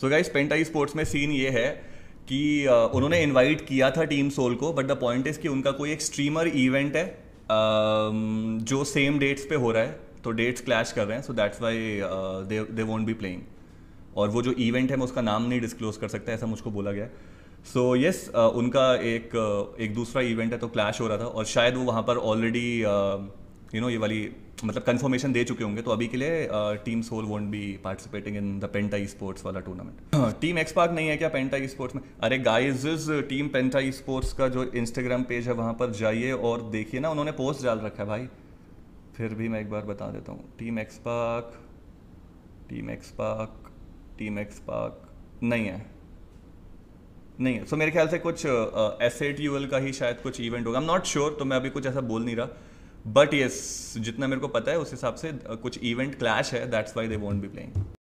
सो guys Penta esports में scene ये है कि uh, उन्होंने इनवाइट किया था टीम सोल को बट द पॉइंट इज़ कि उनका कोई एक स्ट्रीमर इवेंट है um, जो सेम डेट्स पे हो रहा है तो डेट्स क्लैश कर रहे हैं so that's why they won't be playing और वो जो इवेंट है मैं उसका नाम नहीं डिस्क्लोज कर सकता ऐसा मुझको बोला गया so so, yes yes, uh, उनका एक uh, एक दूसरा इवेंट है तो क्लैश हो रहा था और शायद वो वहाँ पर ऑलरेडी यू नो ये वाली मतलब कंफर्मेशन दे चुके होंगे तो अभी के लिए team Soul won't be participating in the Penta E esports वाला टूर्नामेंट टीम एक्सपार्क नहीं है क्या पेंटा ई स्पोर्ट्स में अरे गाइज टीम पेंटा ई स्पोर्ट्स का जो इंस्टाग्राम पेज है वहाँ पर जाइए और देखिए ना उन्होंने पोस्ट डाल रखा है भाई फिर भी मैं एक बार बता देता हूँ team XSpark team XSpark team XSpark नहीं है नहीं है सो so, मेरे ख्याल से कुछ एस uh, का ही शायद कुछ इवेंट होगा आई एम नॉट श्योर तो मैं अभी कुछ ऐसा बोल नहीं रहा बट येस जितना मेरे को पता है उस हिसाब से कुछ इवेंट क्लैश है that's why they won't be playing